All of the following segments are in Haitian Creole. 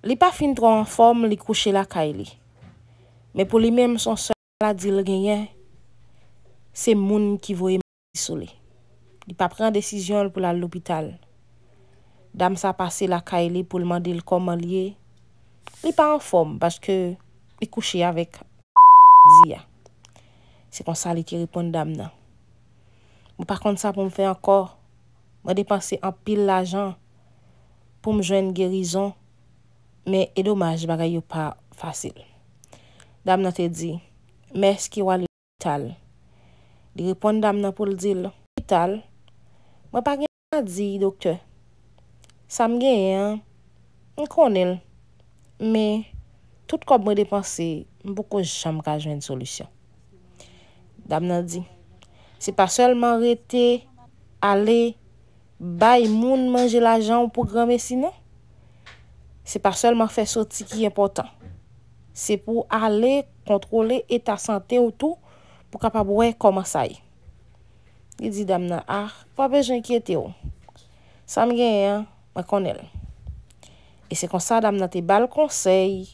Li pa fin tro an form li kouche la kay li. Men pou li menm son seman la di l genyen, se moun ki voye mwen disole. Li pa pren desisyon pou la l lopital. Dam sa pase la kay li pou lman di l koman liye. Li pa an form, baske li kouche yavek. Ziya. Se kon sa li ki ripon dam nan. Mou pa kont sa pou mwen fe ankor, mwen depanse an pil la jan pou mwen jwen geryzon Men e domaj bagay yo pa fasil. Dam nan te di, mers ki wale lital. Di ripon dam nan pou l di l, lital, mwen pa gen nan di, doktor. Sa m gen yon, m kon el, men, tout kop mwen depanse, m pou ko jom rajwen solusyon. Dam nan di, se pa sel mwen rete, se pa sel mwen rete, ale, bay moun manje la jan pou grame si nan, Se pa selman fe soti ki impotant. Se pou ale kontrole etasante ou tou pou kapabouen koman say. Li di dam nan, ah, pa be jenki ete ou. Sam genyen, makonel. E se konsa dam nan te bal konsey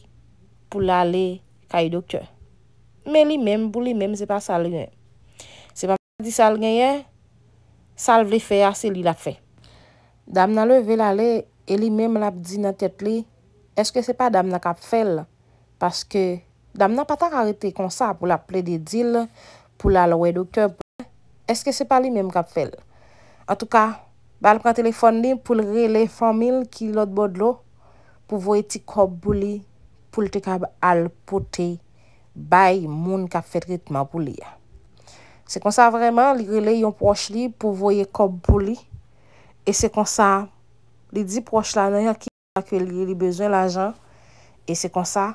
pou la ale kay do kyo. Men li mem, bou li mem, se pa sal genyen. Se pa di sal genyen, sal vle fe a, ah, se li la fe. Dam nan le vel ale e li mèm lap di nan tèt li, eske se pa dam nan kap fèl? Paske dam nan patak arite kon sa pou la ple de dil, pou la louè do kèp, eske se pa li mèm kap fèl? An tou ka, bal pran telefon li pou li rele fòmil ki lot bod lo, pou voye ti kop boulè, pou li te kap al potè, bay moun kap fèt ritman boulè. Se kon sa vreman, li rele yon poch li, pou voye kop boulè, e se kon sa, Li di proche la nan yon ki akwe liye li bejwen la jan. E se kon sa,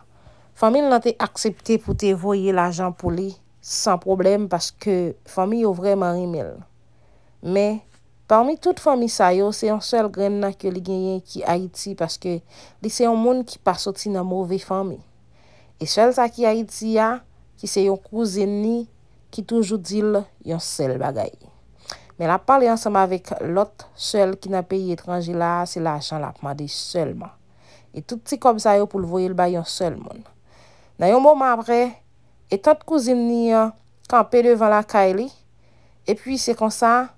fami nan te aksepte pou te voye la jan pou li. San probleme paske fami yo vreman rimel. Men, parmi tout fami sa yo, se yon sel gren nan ke li genyen ki Haiti paske li se yon moun ki pa soti nan mouve fami. E sel sa ki Haiti ya, ki se yon kouzeni ki toujou dil yon sel bagayi. Men la pal yon seman vek lot sel ki na pe yi etranji la, se euh, la chan la pman di selman. E touti kom sa yo pou l voye l bayon selman. Nan yon moman apre, etan kouzin ni yon kampe devan la kaili, epi se konsa,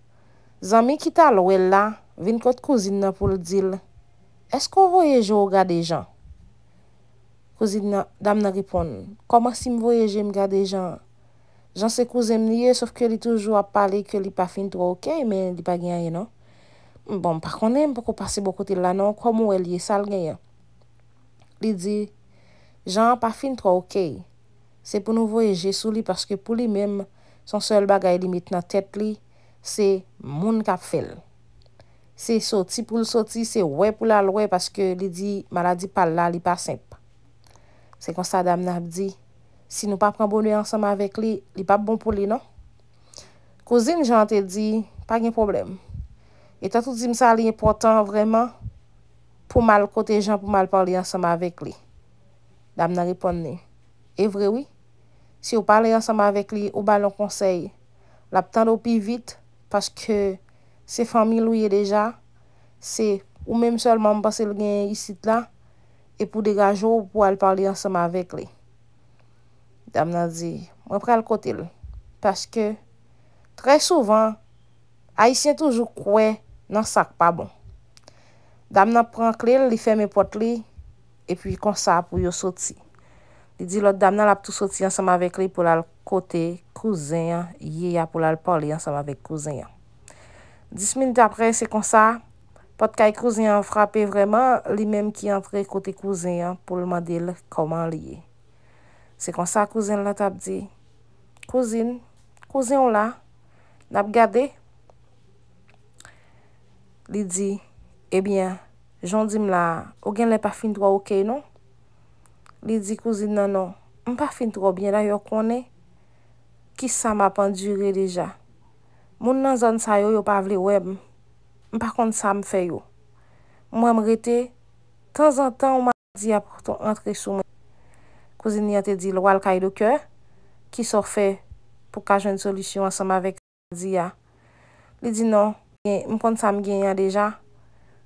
zanmi kita lwella, vin kote kouzin nan pou l dil, esko voye jo gade jan? Kouzin nan, dam nan ripon, koma si m voye je m gade jan? Jan se kou zem liye, saf ke li toujou ap pale ke li pa fin tro a okey, men li pa genye, non? Bon, pakonem, pokou pase bokote la, non? Kwa mwen liye sal genye? Li di, jan pa fin tro a okey. Se pou nou voyeje sou li, paske pou li menm, son sol bagay li mit nan tet li, se moun kap fel. Se soti pou l soti, se wè pou l alwè, paske li di, maladi pal la, li pa semp. Se kon sa dam nap di, Si nou pa pran boni ansama vek li, li pa bon pou li, non? Kozine jan te di, pa gen problem. E ta tout di msa li important vreman pou mal kote jan pou mal parli ansama vek li. Dam nan ripon ni. Non. E vrewi, si ou parli ansama vek li, ou balon konsey, la p'tan do pi vit, paske se fami lou ye deja, se ou menm solman mba se lgen yisit la, e pou dega jow pou al parli ansama vek li. Dam nan di, mwen pre al kote bon. li. Paske, tre souvan, ayisyen toujou kwe nan sak pa bon. Dam nan pran kle li, li fèm e pot li, e pi konsa pou yo soti. Li di lot, dam nan la ptou soti ansam avek li pou la kote kouzen yan, ye ya pou la lpoli ansam avek kouzen yan. Dis minit apre, se konsa, pot kaj kouzen yan frape vreman, li menm ki antre kote kouzen yan pou lman dil koman li ye. Se kon sa kouzin la tap di, kouzin, kouzin ou la, nap gade? Li di, ebyen, eh jondim la, ou gen le pa fin tro a oukey non? Li di kouzin nanon, m pa fin tro a byen la yo kone, ki sa m apandjure deja. Moun nan zan sa yo yo pa avle web, m pa kont sa m fe yo. M wè m rete, tan zan tan ou ma di ap koton antre sou men. Kozine yate di lwal kay do kè, ki sor fè pou ka jwen solisyon ansom avèk di ya. Li di non, mpon sa mgen ya deja,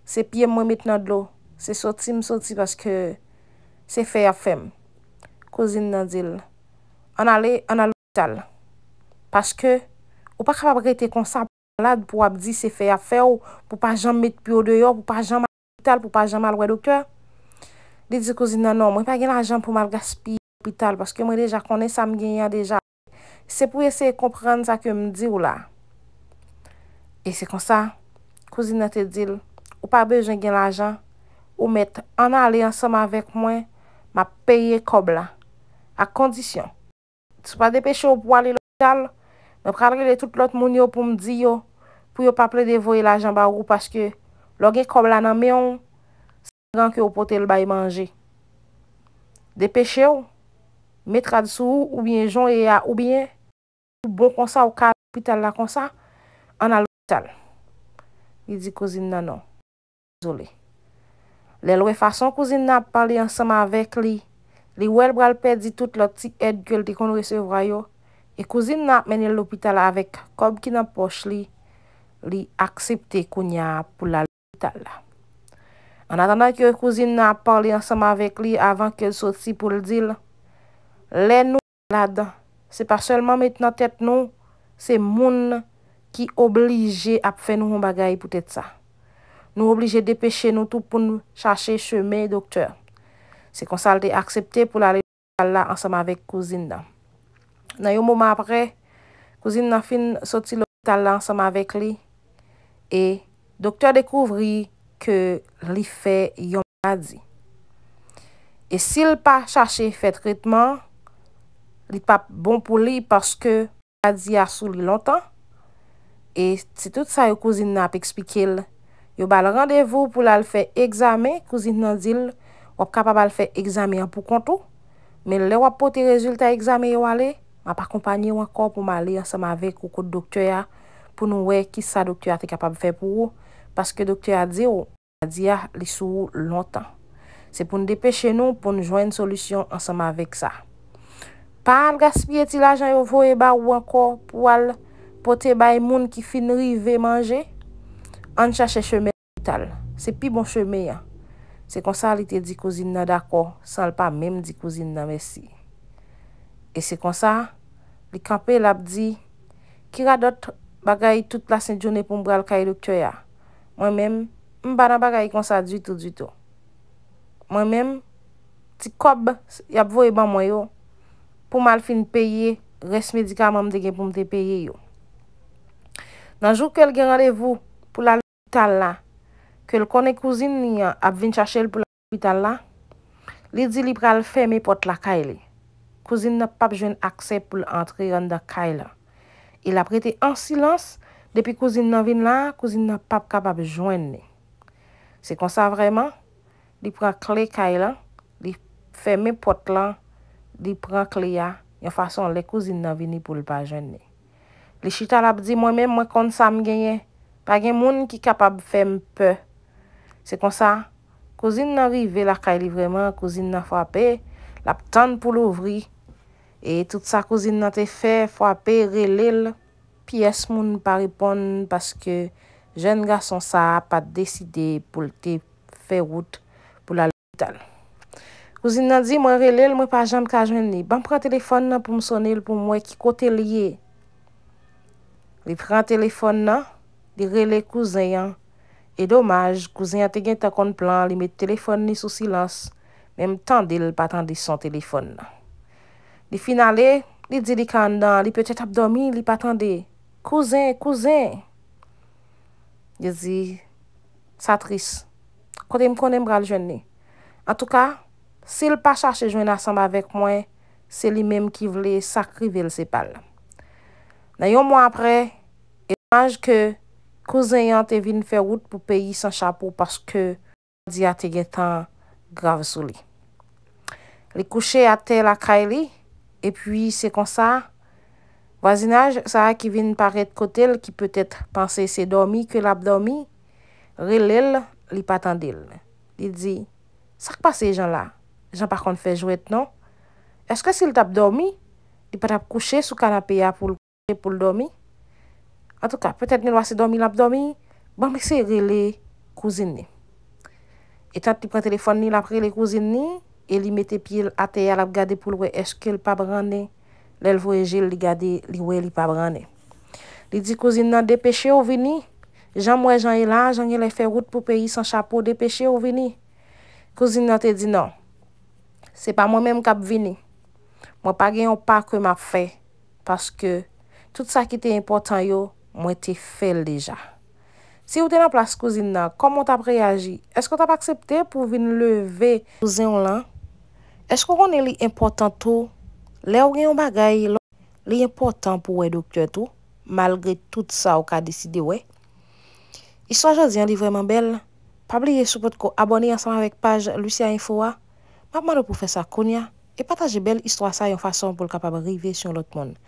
se piye mwen mit nan do, se soti msoti paske se fè ya fèm. Kozine nan di l, an ale, an ale wè do kèl, paske ou pa kapabre te konsap la pou ap di se fè ya fè ou pou pa janm mit pyo deyo, pou pa janm ale wè do kèl. Li di kouzina, non, non, mwen pa gen l ajan pou mal gaspi l opital, paske mwen reja konen sa m genya deja. Se pou eseye komprende sa ke m di ou la. E se kon sa, kouzina te dil, ou pa bej gen l ajan, ou met, an a ale ansama vek mwen, ma peye kob la. A kondisyon. Se pa depeche ou pou ale l opital, me pradre le tout lot moun yo pou m di yo, pou yo pa ple devoye l ajan ba ou, paske l o gen kob la nan meyon, rang ki yo pote l bay manje. Depeshe ou, metra disou ou bien jon e a ou bien, ou bon konsa ou kal l'hôpital la konsa, an al l'hôpital. Y di kouzin nanon, lè lwe fason kouzin nanon pale ansama avek li, li wèl bral pedi tout lò ti ed kou el di kon wesev rayo, e kouzin nanon menye l'hôpital la avek, kon ki nan poche li, li aksepte koun ya pou l'hôpital la. An atanda ki ou kouzin nan ap parli ansanman vek li avan ke sot si pou l'dil, le nou kalad, se pa selman met nan tet nou, se moun ki oblije ap fe nou mbaga yi pou tete sa. Nou oblije depeche nou tou pou nou chache cheme, doktor. Se konsalte aksepte pou l'alè l'hital la ansanman vek kouzin dan. Nan yo mouman apre, kouzin nan fin sot si l'hital la ansanman vek li, e doktor dekouvri yi. ke li fe yon madzi e sil pa chache fe tritman li pa bon pou li paske madzi a sou li lontan e si tout sa yo kouzin nan ap ekspike yo bal randevou pou la li fe eksame kouzin nan dil wap kapab al fe eksame yon pou kontou me le wap poti rezultat eksame yon wale ma pa kompanyi wakor pou ma li yon seman vek ou kout doktoya pou nou we ki sa doktoya te kapab fe pou ou Paske doktor a diyo, a diya li sou lontan. Se pou nou depeche nou pou nou jwenn solusyon ansanman vek sa. Pan al gaspye ti la jan yo voye ba wanko pou al pote bay moun ki finri ve manje, an chache cheme lital. Se pi bon cheme ya. Se konsa li te di kouzin nan dako, san l pa menm di kouzin nan mesi. E se konsa, li kampe labdi, ki radot bagay tout la senjoune pou mbral kaye doktor ya. Mwen mèm, mbadan baka yi konsa du tout du tout. Mwen mèm, ti kob yap vo e ban mwen yo. Pou mal fin peye, res medika mwen de gen pou mte peye yo. Nan jou ke l gen radevou pou la lopital la, ke l kone kouzin ni ap vin chache l pou la lopital la, li di li pral fè mè pot la kay li. Kouzin nap ap jwen akse pou l antre yon da kay la. Il ap rete en silans, Depi kouzin nan vin la, kouzin nan pap kapab jwen ne. Se konsa vreman, li pra kle kailan, li feme pot lan, li pra kle ya. Yon fason, le kouzin nan vin li pou lpa jwen ne. Li chita la ap di, mwen mwen mwen konsa mgenye, pa gen moun ki kapab fem pe. Se konsa, kouzin nan rive la kaili vreman, kouzin nan fwape, la ap tan pou louvri. E tout sa kouzin nan te fe fwape relil. piyes moun pa ripon paske jen ga son sa pa deside pou te fe route pou la lupital. Kouzin nan di mwen rele l mwen pa jam kajwen ni, ban pran telefon nan pou msonel pou mwen ki kote liye. Li pran telefon nan, li rele kouzin yan, e domaj kouzin yan te gen takon plan li me telefon ni sou silans, menm tande li patande son telefon nan. Li finalen, li di li kandan, li petet ap domi, li patande li. Kouzen, kouzen, ya zi, sa tris. Kote m konen m kal jwen ne. An tou ka, se l pa chache jwen asamba vek mwen, se li menm ki vle sakri vel se pal. Nan yon moun apre, e chanj ke, kouzen yon te vin fe wout pou peyi san chapou paske di ati gen tan grav sou li. Li kouche ate la kaili, e pi se konsa, Vazinaj, non? sa ah, bon, a ki vin paret kotel ki peutet panse se domi ke lap domi, relel li patandil. Li di, sak pa se jan la? Jan pa kon fè jwet non? Eske se li tap domi, li patap kouche sou kanapya pou l'domi? An touka, petet ni lwa se domi lap domi, ban mè se rele kouzin ni. E tap ti pre telefon ni la pre le kouzin ni, e li mette pil ateya lap gade pou lwe eske l pap rane? Lèl foye jil li gade li we li pa brane. Li di kouzin nan, depèche ou vini? Jan mwen jan e lan, jan gen lè fè route pou peyi san chapou, depèche ou vini? Kouzin nan te di nan, se pa mwen menm kap vini. Mwen pa gen yon pa kwen map fè, paske tout sa ki te important yo, mwen te fèl deja. Si ou te nan plas kouzin nan, komon tap reagi? Esko tap aksepte pou vini leve kouzin lan? Esko konen li important to? Lè ou gen yon bagay, lè yon portant pou wè doktwè tou, malgré tout sa ou ka deside wè. Histoire jòz yon livreman bel, pabliye soupot ko abonè yon saman wèk page Lucia Info wè, mapman wè pou fè sa konya, e patajè bel histoire sa yon fason pou l'kapabè rivè syon lot moun.